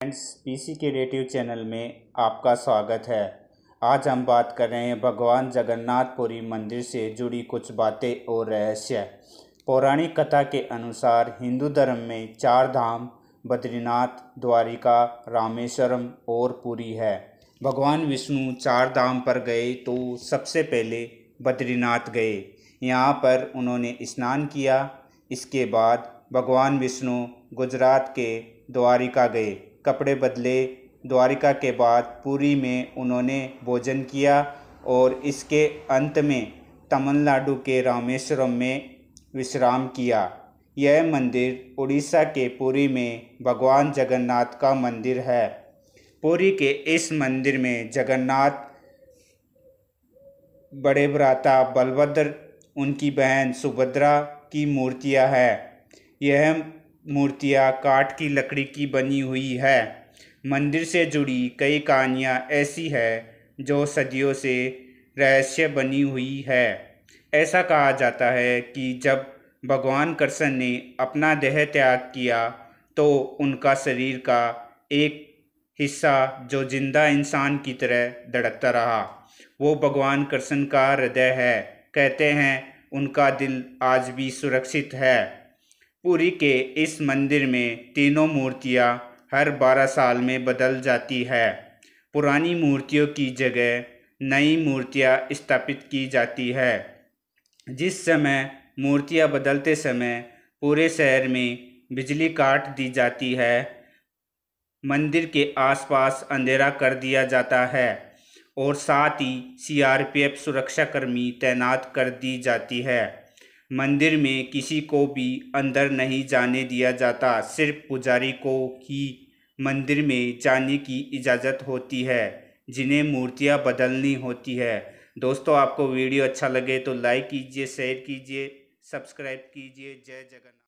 friends PC creative channel में आपका स्वागत है आज हम बात कर रहे हैं भगवान जगन्नाथपुरी मंदिर से जुड़ी कुछ बातें और रहस्य पौराणिक कथा के अनुसार हिंदू धर्म में चार धाम बद्रीनाथ द्वारिका रामेश्वरम और पुरी है भगवान विष्णु चार धाम पर गए तो सबसे पहले बद्रीनाथ गए यहाँ पर उन्होंने स्नान किया इसके बाद भगवान विष्णु गुजरात के द्वारिका गए कपड़े बदले द्वारिका के बाद पुरी में उन्होंने भोजन किया और इसके अंत में तमिलनाडु के रामेश्वरम में विश्राम किया यह मंदिर उड़ीसा के पुरी में भगवान जगन्नाथ का मंदिर है पुरी के इस मंदिर में जगन्नाथ बड़े भ्राता बलभद्र उनकी बहन सुभद्रा की मूर्तियां हैं यह मूर्तियाँ काठ की लकड़ी की बनी हुई है मंदिर से जुड़ी कई कहानियाँ ऐसी है जो सदियों से रहस्य बनी हुई है ऐसा कहा जाता है कि जब भगवान कृष्ण ने अपना देह त्याग किया तो उनका शरीर का एक हिस्सा जो जिंदा इंसान की तरह धड़कता रहा वो भगवान कृष्ण का हृदय है कहते हैं उनका दिल आज भी सुरक्षित है पुरी के इस मंदिर में तीनों मूर्तियां हर बारह साल में बदल जाती है पुरानी मूर्तियों की जगह नई मूर्तियां स्थापित की जाती है जिस समय मूर्तियां बदलते समय पूरे शहर में बिजली काट दी जाती है मंदिर के आसपास अंधेरा कर दिया जाता है और साथ ही सीआरपीएफ सुरक्षाकर्मी तैनात कर दी जाती है मंदिर में किसी को भी अंदर नहीं जाने दिया जाता सिर्फ पुजारी को ही मंदिर में जाने की इजाज़त होती है जिन्हें मूर्तियाँ बदलनी होती है दोस्तों आपको वीडियो अच्छा लगे तो लाइक कीजिए शेयर कीजिए सब्सक्राइब कीजिए जय जगन्नाथ